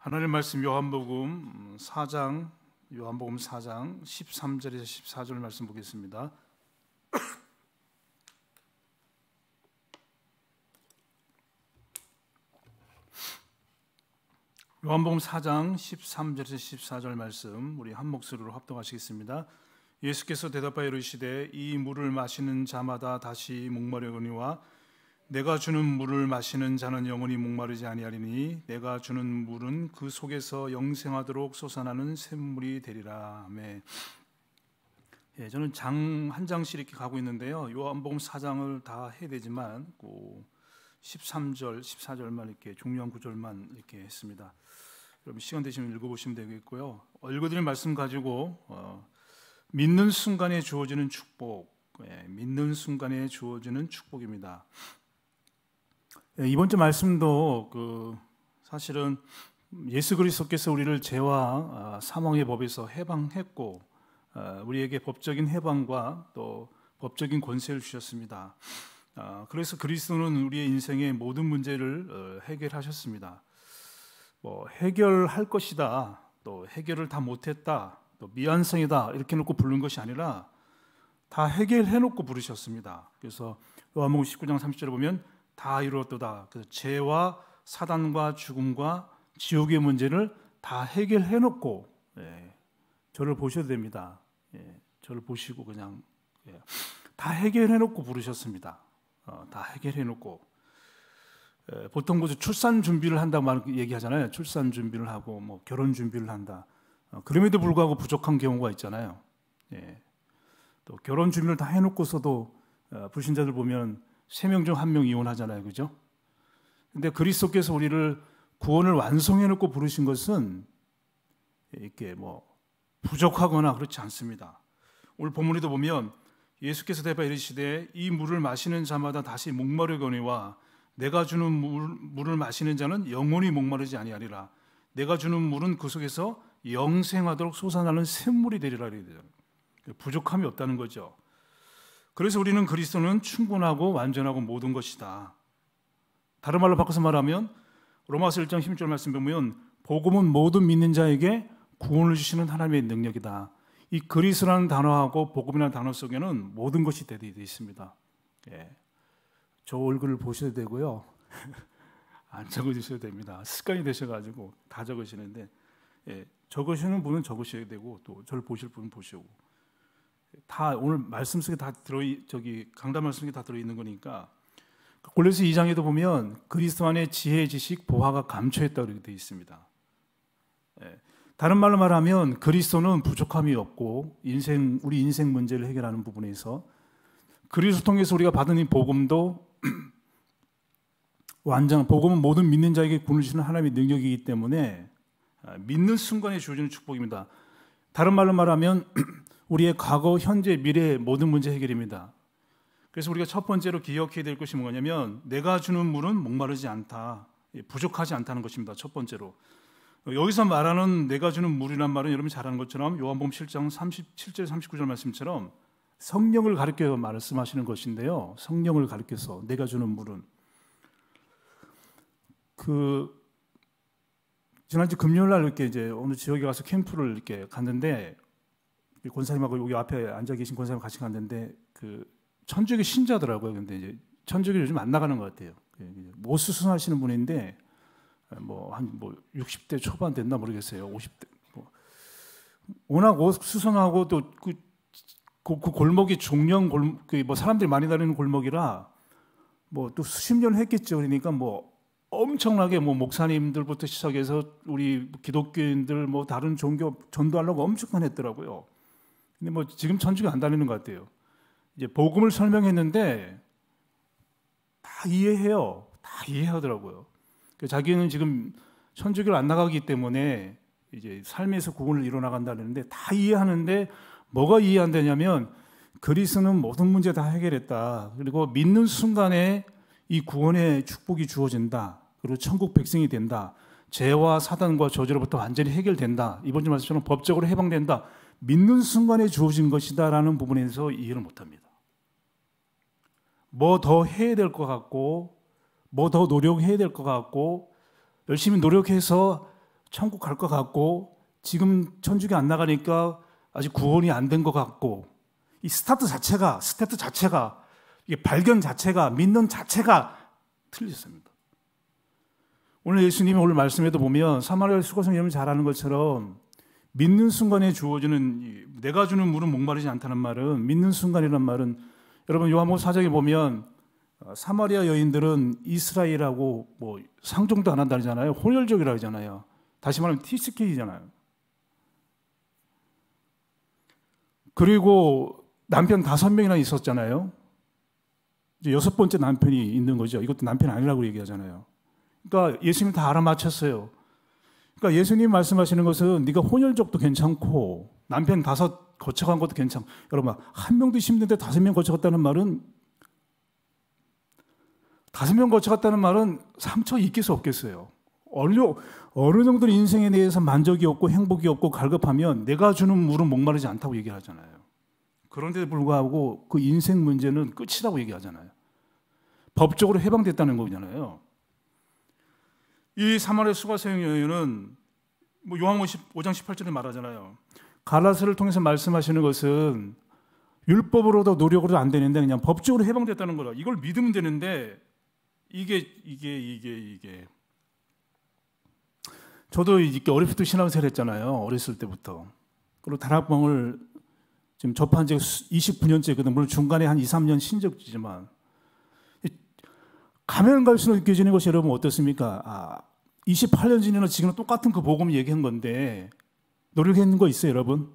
하나님 말씀 요한복음 4장 요한복음 4장 13절에서 14절 말씀 보겠습니다. 요한복음 4장 13절에서 14절 말씀 우리 한 목소리로 합동하시겠습니다. 예수께서 대답하여 이르시되 이 물을 마시는 자마다 다시 목마르거니와 내가 주는 물을 마시는 자는 영원히 목마르지 아니하리니 내가 주는 물은 그 속에서 영생하도록 솟아나는 샘물이 되리라. 아멘. 예, 저는 장 한 장씩 이렇게 가고 있는데요. 요한복음 4장을 다 해야 되지만 고 13절, 14절만 이렇게 중요한 구절만 이렇게 했습니다. 여러 시간 되시면 읽어보시면 되겠고요. 얼굴들 말씀 가지고 어, 믿는 순간에 주어지는 축복, 예, 믿는 순간에 주어지는 축복입니다. 예, 이번 주 말씀도 그 사실은 예수 그리스도께서 우리를 죄와 아, 사망의 법에서 해방했고 아, 우리에게 법적인 해방과 또 법적인 권세를 주셨습니다. 아, 그래서 그리스도는 우리의 인생의 모든 문제를 어, 해결하셨습니다. 뭐 해결할 것이다, 또 해결을 다 못했다, 또미완성이다 이렇게 놓고 부른 것이 아니라 다 해결해놓고 부르셨습니다. 그래서 요한복음 19장 30절에 보면 다 이루었도다. 그래서 죄와 사단과 죽음과 지옥의 문제를 다 해결해 놓고 예, 저를 보셔도 됩니다. 예, 저를 보시고 그냥 예, 다 해결해 놓고 부르셨습니다. 어, 다 해결해 놓고 예, 보통 그 출산 준비를 한다 말 얘기하잖아요. 출산 준비를 하고 뭐 결혼 준비를 한다. 어, 그럼에도 불구하고 부족한 경우가 있잖아요. 예, 또 결혼 준비를 다 해놓고서도 어, 불신자들 보면 세명중한명 이혼하잖아요. 그죠? 근데 그리스도께서 우리를 구원을 완성해 놓고 부르신 것은 이렇게 뭐 부족하거나 그렇지 않습니다. 오늘 본문에도 보면 예수께서 대바 이르시되 이 물을 마시는 자마다 다시 목마르거니와 내가 주는 물, 을 마시는 자는 영원히 목마르지 아니하리라. 내가 주는 물은 그 속에서 영생하도록 솟아나는 샘물이 되리라 이래요. 부족함이 없다는 거죠. 그래서 우리는 그리스도는 충분하고 완전하고 모든 것이다. 다른 말로 바꿔서 말하면 로마서 1장 16절 말씀 보면 복음은 모든 믿는 자에게 구원을 주시는 하나님의 능력이다. 이 그리스라는 단어하고 복음이라는 단어 속에는 모든 것이 되어 있습니다. 예. 저 얼굴을 보셔도 되고요. 안적어셔도 됩니다. 습관이 되셔가지고 다 적으시는데 예. 적으시는 분은 적으셔야 되고 또 저를 보실 분은 보시고 다 오늘 말씀 속에 다 들어 저기 강단 말씀 속에 다 들어 있는 거니까 그 골로새 2장에도 보면 그리스도 안의 지혜, 지식, 보화가 감춰했다 이렇게 되어 있습니다. 예. 다른 말로 말하면 그리스도는 부족함이 없고 인생 우리 인생 문제를 해결하는 부분에서 그리스도 통해서 우리가 받은 이 복음도 완전 복음은 모든 믿는 자에게 구원시는 하나님의 능력이기 때문에 아, 믿는 순간에 주어지는 축복입니다. 다른 말로 말하면 우리의 과거, 현재, 미래의 모든 문제 해결입니다. 그래서 우리가 첫 번째로 기억해야 될 것이 뭐냐면 내가 주는 물은 목마르지 않다, 예, 부족하지 않다는 것입니다. 첫 번째로 여기서 말하는 내가 주는 물이란 말은 여러분 이잘 아는 것처럼 요한복음 7장 37절 39절 말씀처럼 성령을 가르켜 말씀하시는 것인데요. 성령을 가르켜서 내가 주는 물은 그 지난주 금요일 날 이렇게 이제 어느 지역에 가서 캠프를 이렇게 갔는데 권사님하고 여기 앞에 앉아 계신 권사님 같이 갔는데 그 천주교 신자더라고요. 근데 이제 천주교 요즘 안 나가는 것 같아요. 예, 모수순하시는 분인데 뭐 한뭐 예, 뭐 60대 뭐 초반 됐나 모르겠어요. 50대 뭐 워낙 옷 수선하고 또그 그, 그 골목이 중령 골뭐 그 뭐 사람들이 많이 다니는 골목이라 뭐 또 수십 년 했겠죠. 그러니까 뭐 엄청나게 뭐 목사님들부터 시작해서 우리 기독교인들 뭐 다른 종교 전도하려고 엄청 많이 했더라고요. 근데 뭐 지금 천주교 안 다니는 것 같아요. 이제 복음을 설명했는데 다 이해해요. 다 이해하더라고요. 그 자기는 지금 천주교를 안 나가기 때문에 이제 삶에서 구원을 이뤄나간다는데 다 이해하는데 뭐가 이해 안 되냐면 그리스는 모든 문제 다 해결했다. 그리고 믿는 순간에 이 구원의 축복이 주어진다. 그리고 천국 백성이 된다. 죄와 사단과 저주로부터 완전히 해결된다. 이번 주 말씀처럼 법적으로 해방된다. 믿는 순간에 주어진 것이다라는 부분에서 이해를 못합니다. 뭐 더 해야 될 것 같고, 뭐 더 노력해야 될 것 같고, 열심히 노력해서 천국 갈 것 같고, 지금 천국이 안 나가니까 아직 구원이 안 된 것 같고, 이 스타트 자체가, 스타트 자체가, 이 발견 자체가, 믿는 자체가 틀렸습니다. 오늘 예수님이 오늘 말씀에도 보면 사마리아 수고성 여러분 잘하는 것처럼 믿는 순간에 주어지는 내가 주는 물은 목마르지 않다는 말은 믿는 순간이란 말은 여러분 요한복음 사정에 보면 어, 사마리아 여인들은 이스라엘하고 뭐 상종도 안 한다잖아요. 혼혈적이라 그러잖아요. 다시 말하면 티스케이잖아요. 그리고 남편 다섯 명이나 있었잖아요. 이제 여섯 번째 남편이 있는 거죠. 이것도 남편 아니라고 얘기하잖아요. 그러니까 예수님 다 알아맞혔어요. 그러니까 예수님 말씀하시는 것은 네가 혼혈족도 괜찮고 남편 다섯 거쳐간 것도 괜찮. 고 여러분 한 명도 힘든데 다섯 명 거쳐갔다는 말은 다섯 명 거쳐갔다는 말은 상처 있길수 없겠어요. 어느, 어느 정도 인생에 대해서 만족이 없고 행복이 없고 갈급하면 내가 주는 물은 목마르지 않다고 얘기 하잖아요. 그런데도 불구하고 그 인생 문제는 끝이라고 얘기하잖아요. 법적으로 해방됐다는 거잖아요. 이 사마리아 수가생형 여인은 뭐 요한복음 5장 18절에 말하잖아요. 갈라스를 통해서 말씀하시는 것은 율법으로도 노력으로도 안 되는데 그냥 법적으로 해방됐다는 거라. 이걸 믿으면 되는데 이게 이게 이게 이게 저도 이렇게 어렸을 때 신앙생활 했잖아요. 어렸을 때부터. 그리고 다락방을 지금 접한 지 29년째거든. 요 그 물론 중간에 한 2, 3년 신적지지만 가면 갈수록 느껴지는 것이 여러분 어떻습니까? 아, 28년 전이나 지금은 똑같은 그 복음 얘기한 건데 노력했는 거 있어요, 여러분?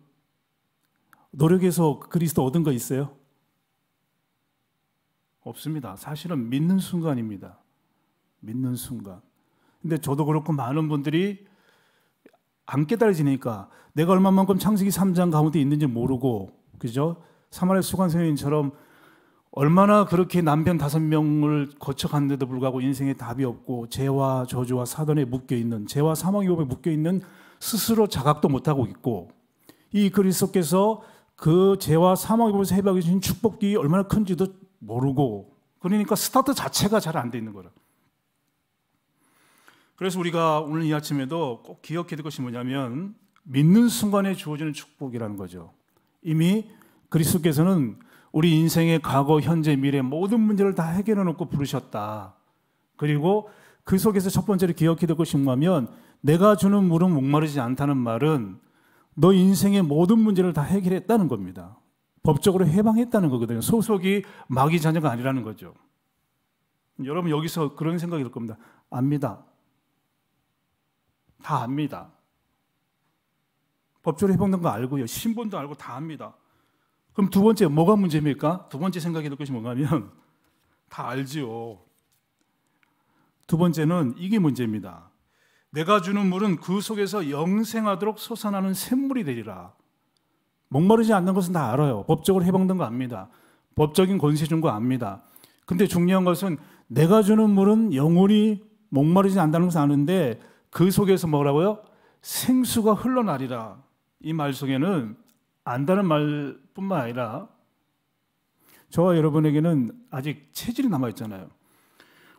노력해서 그리스도 얻은 거 있어요? 없습니다. 사실은 믿는 순간입니다. 믿는 순간. 근데 저도 그렇고 많은 분들이 안 깨달아지니까 내가 얼마만큼 창세기 3장 가운데 있는지 모르고 그죠? 사마리 수간선인처럼 얼마나 그렇게 남편 다섯 명을 거쳐갔는데도 불구하고 인생에 답이 없고 죄와 저주와 사단에 묶여 있는 죄와 사망의 오에 묶여 있는 스스로 자각도 못하고 있고 이 그리스도께서 그 죄와 사망의 오에서 해방해 주신 축복이 얼마나 큰지도 모르고 그러니까 스타트 자체가 잘안돼 있는 거라. 그래서 우리가 오늘 이 아침에도 꼭 기억해야 될 것이 뭐냐면 믿는 순간에 주어지는 축복이라는 거죠. 이미 그리스도께서는 우리 인생의 과거, 현재, 미래 모든 문제를 다 해결해 놓고 부르셨다. 그리고 그 속에서 첫 번째로 기억해 두고 싶냐면 내가 주는 물은 목마르지 않다는 말은 너 인생의 모든 문제를 다 해결했다는 겁니다. 법적으로 해방했다는 거거든요. 소속이 마귀 자녀가 아니라는 거죠. 여러분 여기서 그런 생각이 들 겁니다. 압니다. 다 압니다. 법적으로 해방된 거 알고요. 신분도 알고 다 압니다. 그럼 두 번째 뭐가 문제입니까? 두 번째 생각이 될 것이 뭐냐면 다 알지요. 두 번째는 이게 문제입니다. 내가 주는 물은 그 속에서 영생하도록 솟아나는 샘물이 되리라. 목마르지 않는 것은 다 알아요. 법적으로 해방된 거 압니다. 법적인 권세 준 거 압니다. 근데 중요한 것은 내가 주는 물은 영원히 목마르지 않다는 것을 아는데 그 속에서 뭐라고요? 생수가 흘러나리라. 이 말 속에는 안다는 말뿐만 아니라 저와 여러분에게는 아직 체질이 남아 있잖아요.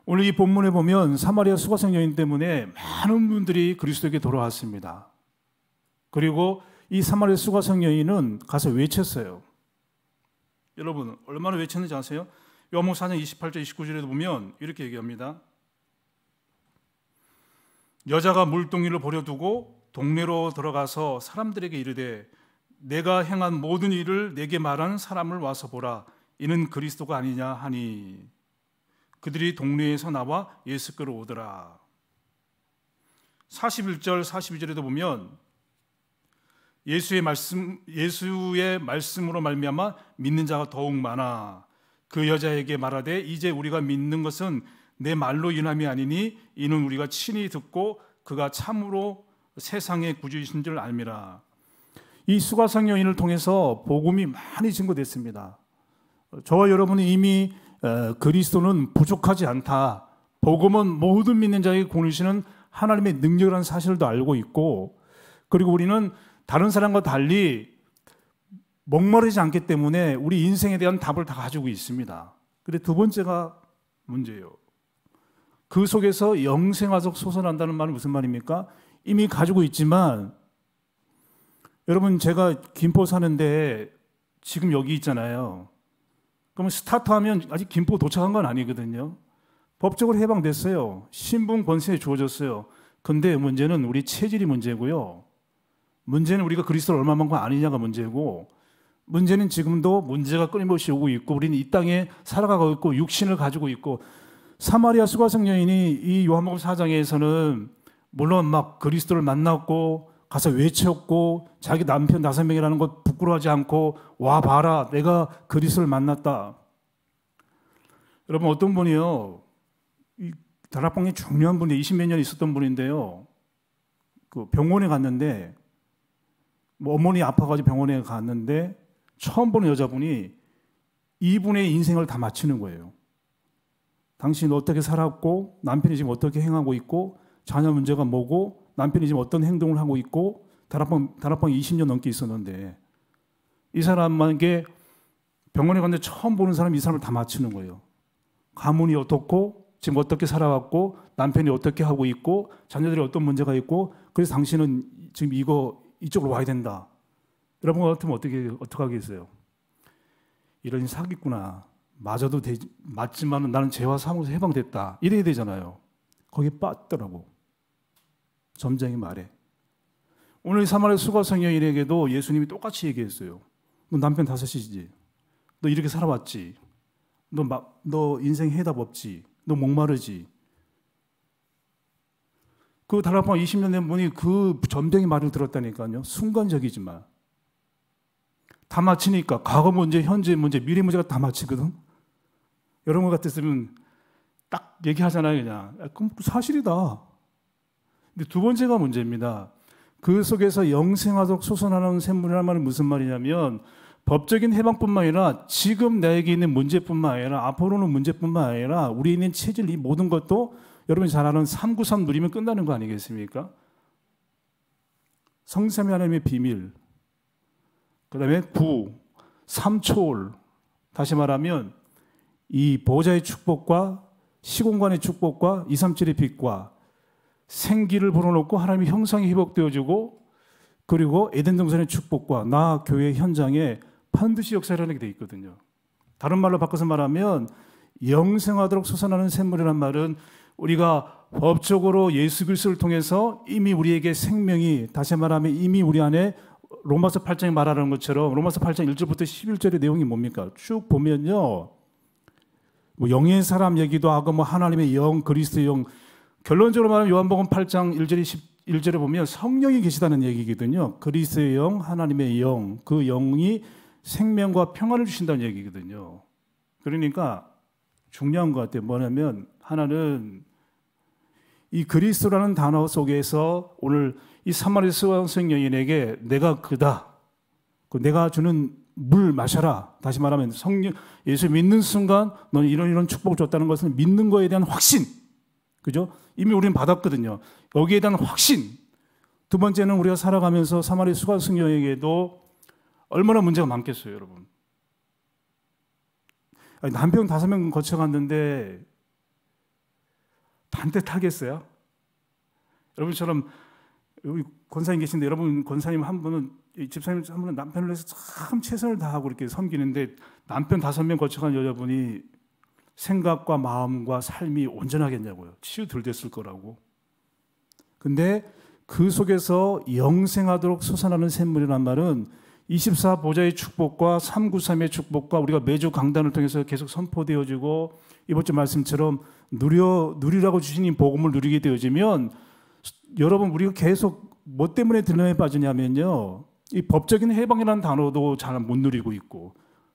오늘 이 본문에 보면 사마리아 수가성 여인 때문에 많은 분들이 그리스도에게 돌아왔습니다. 그리고 이 사마리아 수가성 여인은 가서 외쳤어요. 여러분 얼마나 외쳤는지 아세요? 요한복 4장 28절 29절에도 보면 이렇게 얘기합니다. 여자가 물동이를 버려두고 동네로 들어가서 사람들에게 이르되 내가 행한 모든 일을 내게 말한 사람을 와서 보라 이는 그리스도가 아니냐 하니 그들이 동네에서 나와 예수 끌로오더라 41절 42절에도 보면 예수의 말씀 예수의 말씀으로 말미암아 믿는 자가 더욱 많아 그 여자에게 말하되 이제 우리가 믿는 것은 내 말로 인함이 아니니 이는 우리가 친히 듣고 그가 참으로 세상의 구주이신 줄 알미라 이 수가성 여인을 통해서 복음이 많이 증거됐습니다. 저와 여러분이 이미 어, 그리스도는 부족하지 않다. 복음은 모든 믿는 자에게 공유시는 하나님의 능력이라는 사실도 알고 있고 그리고 우리는 다른 사람과 달리 목마르지 않기 때문에 우리 인생에 대한 답을 다 가지고 있습니다. 근데 두 번째가 문제예요. 그 속에서 영생화적 소선한다는 말은 무슨 말입니까? 이미 가지고 있지만 여러분 제가 김포 사는데 지금 여기 있잖아요. 그러면 스타트하면 아직 김포 도착한 건 아니거든요. 법적으로 해방됐어요. 신분 권세 주어졌어요. 근데 문제는 우리 체질이 문제고요. 문제는 우리가 그리스도를 얼마만큼 아니냐가 문제고 문제는 지금도 문제가 끊임없이 오고 있고 우리는 이 땅에 살아가고 있고 육신을 가지고 있고 사마리아 수가성 여인이 이 요한복음 4장에서는 물론 막 그리스도를 만났고 가서 외쳤고 자기 남편 다섯 명이라는 것 부끄러워하지 않고 와 봐라 내가 그리스도를 만났다. 여러분 어떤 분이요 이 다락방에 중요한 분이 20몇 년 있었던 분인데요 그 병원에 갔는데 뭐 어머니 아파가지고 병원에 갔는데 처음 보는 여자분이 이분의 인생을 다 마치는 거예요. 당신이 어떻게 살았고 남편이 지금 어떻게 행하고 있고 자녀 문제가 뭐고 남편이 지금 어떤 행동을 하고 있고 다락방 다락방 20년 넘게 있었는데 이 사람만게 병원에 갔는데 처음 보는 사람이 이 사람을 다 맞추는 거예요. 가문이 어떻고 지금 어떻게 살아왔고 남편이 어떻게 하고 있고 자녀들이 어떤 문제가 있고 그래서 당신은 지금 이거 이쪽으로 와야 된다. 여러분 같으면 어떻게 어떻게 하겠어요? 이런 사기꾼아 맞아도 되, 지 맞지만 나는 재화 사무에 해방됐다. 이래야 되잖아요. 거기에 빠졌더라고. 점쟁이 말해 오늘 사마리 수가성녀인에게도 예수님이 똑같이 얘기했어요. 너 뭐 남편 다섯이지. 너 이렇게 살아왔지. 너, 마, 너 인생 해답 없지. 너 목마르지. 그 다락방 20년 된 분이 그 점쟁이 말을 들었다니까요. 순간적이지만. 다 마치니까 과거 문제, 현재 문제, 미래 문제가 다 마치거든. 여러분 같았으면 딱 얘기하잖아요. 그냥. 아, 그럼 사실이다. 근데 두 번째가 문제입니다. 그 속에서 영생하도록 소선하는 샘물이라는 말은 무슨 말이냐면 법적인 해방뿐만 아니라 지금 나게 있는 문제뿐만 아니라 앞으로는 문제뿐만 아니라 우리 있는 체질 이 모든 것도 여러분이 잘 아는 393 누리면 끝나는 거 아니겠습니까? 성삼위 하나님의 비밀 그 다음에 구, 삼초월 다시 말하면 이 보좌의 축복과 시공간의 축복과 237의 빛과 생기를 불어넣고 하나님의 형상이 회복되어지고 그리고 에덴 동산의 축복과 나 교회 현장에 반드시 역사를 하게 돼 있거든요. 다른 말로 바꿔서 말하면 영생하도록 솟아나는 샘물이란 말은 우리가 법적으로 예수 그리스도를 통해서 이미 우리에게 생명이 다시 말하면 이미 우리 안에 로마서 8장에 말하는 것처럼 로마서 8장 1절부터 11절의 내용이 뭡니까? 쭉 보면요. 뭐 영의 사람 얘기도 하고 뭐 하나님의 영, 그리스도의 영 결론적으로 말하면 요한복음 8장 1절이 11절에 보면 성령이 계시다는 얘기거든요. 그리스의 영, 하나님의 영, 그 영이 생명과 평화를 주신다는 얘기거든요. 그러니까 중요한 것 같아요. 뭐냐면 하나는 이그리스라는 단어 속에서 오늘 이 사마리아 수성 여인에게 내가 그다. 그 내가 주는 물 마셔라. 다시 말하면 성령 예수 믿는 순간 너는 이런 이런 축복을 줬다는 것은 믿는 것에 대한 확신. 그죠? 이미 우리는 받았거든요. 여기에 대한 확신. 두 번째는 우리가 살아가면서 사마리 수가승녀에게도 얼마나 문제가 많겠어요, 여러분. 남편 다섯 명 거쳐갔는데 반듯하겠어요? 여러분처럼 여기 권사님 계신데 여러분 권사님 한 분은 집사님 한 분은 남편을 위해서 참 최선을 다하고 이렇게 섬기는데 남편 다섯 명 거쳐간 여자분이 생각과 마음과 삶이 온전하겠냐고요. 치유덜됐을 거라고. 근데 그 속에서 영생하도록 솟아나는 샘물이란 말은 24보좌의 축복과 393의 축복과 우리가 매주 강단을 통해서 계속 선포되어지고 이번 주 말씀처럼 누려 누리라고 주신 이 복음을 누리게 되어지면 여러분 우리가 계속 뭐 때문에 딜레마에 빠지냐면요. 이 법적인 해방이라는 단어도 잘 못 누리고 있고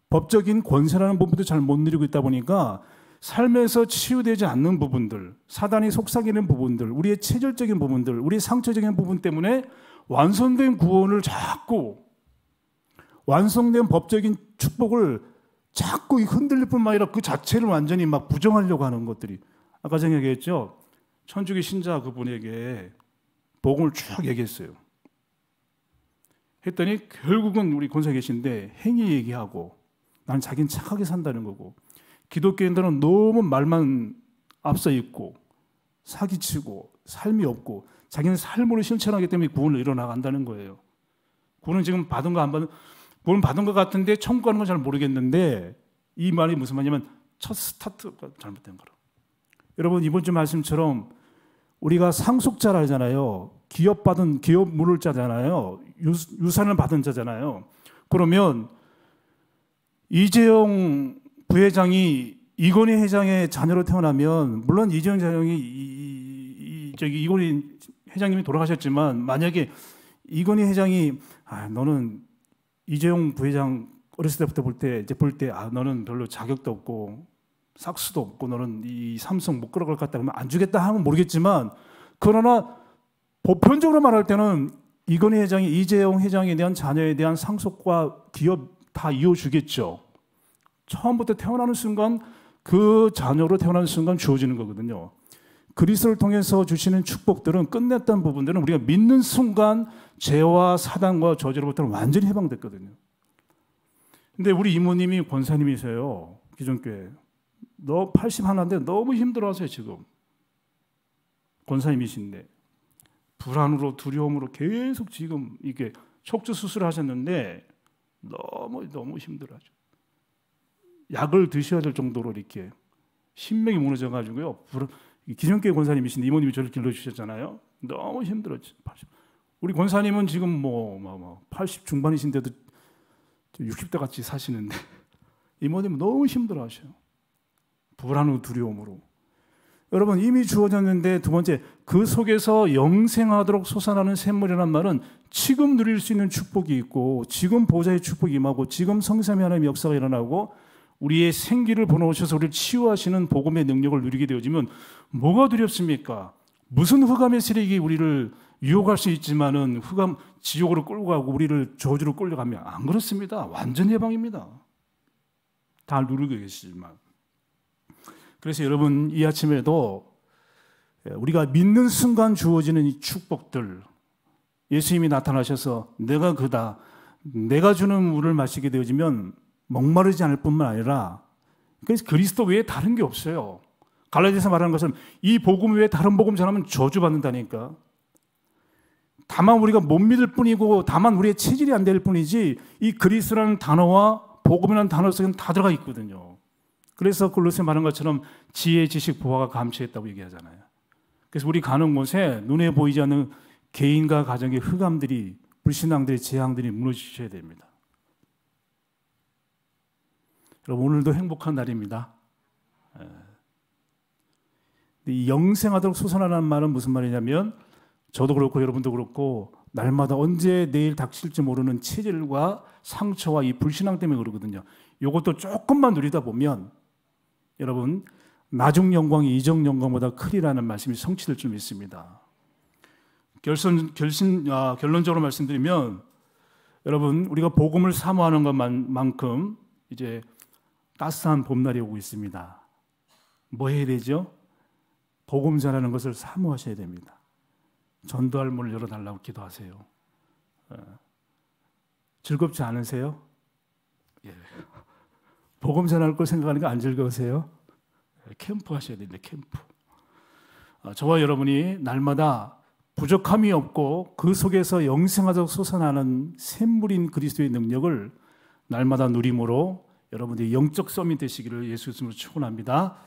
법적인 권세라는 부분도 잘 못 누리고 있다 보니까 삶에서 치유되지 않는 부분들, 사단이 속삭이는 부분들, 우리의 체질적인 부분들, 우리의 상처적인 부분 때문에 완성된 구원을 자꾸 완성된 법적인 축복을 자꾸 흔들릴 뿐만 아니라 그 자체를 완전히 막 부정하려고 하는 것들이 아까 전에 얘기했죠. 천주교 신자 그분에게 복음을 쭉 얘기했어요. 했더니 결국은 우리 권사 계신데 행위 얘기하고 난 자기는 착하게 산다는 거고 기독교인들은 너무 말만 앞서 있고 사기치고 삶이 없고 자기는 삶으로 실천하기 때문에 구원을 이뤄나간다는 거예요. 구원은 지금 받은 거안 받은 구원 받은 것 같은데 청구 하는건 잘 모르겠는데 이 말이 무슨 말이냐면 첫 스타트가 잘못된 거라. 여러분 이번 주 말씀처럼 우리가 상속자라잖아요. 기업 받은 기업 물을 자잖아요. 유산을 받은 자잖아요. 그러면 이재용 부회장이 이건희 회장의 자녀로 태어나면 물론 이재용 회장이 이, 이, 저기 이건희 회장님이 돌아가셨지만 만약에 이건희 회장이 아 너는 이재용 부회장 어렸을 때부터 볼 때 이제 볼 때 아 너는 별로 자격도 없고 삭수도 없고 너는 이 삼성 못 끌어갈 것 같다 그러면 안 주겠다 하면 모르겠지만 그러나 보편적으로 말할 때는 이건희 회장이 이재용 회장에 대한 자녀에 대한 상속과 기업 다 이어주겠죠. 처음부터 태어나는 순간 그 자녀로 태어나는 순간 주어지는 거거든요. 그리스도를 통해서 주시는 축복들은 끝냈던 부분들은 우리가 믿는 순간 죄와 사단과 저지로부터 완전히 해방됐거든요. 근데 우리 이모님이 권사님이세요. 기존교회. 너 81인데 너무 힘들어하세요, 지금. 권사님이신데. 불안으로 두려움으로 계속 지금 이게 척추 수술을 하셨는데 너무 너무 힘들어하죠. 약을 드셔야 될 정도로 이렇게 신명이 무너져 가지고요. 기존교회 권사님이신데 이모님이 저를 길러 주셨잖아요. 너무 힘들었죠. 80. 우리 권사님은 지금 뭐, 80 뭐, 뭐 중반이신데도 60대 같이 사시는데 이모님은 너무 힘들어 하셔요. 불안하로 두려움으로. 여러분 이미 주어졌는데 두 번째 그 속에서 영생하도록 솟아나는 샘물이란 말은 지금 누릴 수 있는 축복이 있고 지금 보좌의 축복이 임하고 지금 성삼위 하나님의 역사가 일어나고 우리의 생기를 보내오셔서 우리를 치유하시는 복음의 능력을 누리게 되어지면 뭐가 두렵습니까? 무슨 흑암의 세력이 우리를 유혹할 수 있지만은 흑암 지옥으로 끌고 가고 우리를 저주로 끌려가면 안 그렇습니다. 완전 해방입니다. 다 누르고 계시지만 그래서 여러분 이 아침에도 예, 우리가 믿는 순간 주어지는 이 축복들 예수님이 나타나셔서 내가 그다 내가 주는 물을 마시게 되어지면 목마르지 않을 뿐만 아니라 그래서 그리스도 외에 다른 게 없어요. 갈라디아서 말하는 것은 이 복음 외에 다른 복음 전하면 저주받는다니까. 다만 우리가 못 믿을 뿐이고 다만 우리의 체질이 안 될 뿐이지 이 그리스라는 단어와 복음이라는 단어 속에는 다 들어가 있거든요. 그래서 글로새 말한 것처럼 지혜, 지식, 보화가 감추했다고 얘기하잖아요. 그래서 우리 가는 곳에 눈에 보이지 않는 개인과 가정의 흑암들이 불신앙들의 재앙들이 무너지셔야 됩니다. 여러분 오늘도 행복한 날입니다. 예. 영생하도록 소선하라는 말은 무슨 말이냐면 저도 그렇고 여러분도 그렇고 날마다 언제 내일 닥칠지 모르는 체질과 상처와 이 불신앙 때문에 그러거든요. 이것도 조금만 누리다 보면 여러분 나중 영광이 이적 영광보다 크리라는 말씀이 성취될 줄 믿습니다. 결선, 결신, 아, 결론적으로 말씀드리면 여러분 우리가 복음을 사모하는 것만큼 이제 따스한 봄날이 오고 있습니다. 뭐 해야 되죠? 복음 전하는 것을 사모하셔야 됩니다. 전도할 문을 열어달라고 기도하세요. 예. 즐겁지 않으세요? 예. 복음 전할 걸 생각하는 거 안 즐거우세요? 캠프 하셔야 됩니다. 캠프. 아, 저와 여러분이 날마다 부족함이 없고 그 속에서 영생하도록 솟아나는 샘물인 그리스도의 능력을 날마다 누림으로 여러분들이 영적 썸이 되시기를 예수 이름으로 축원합니다.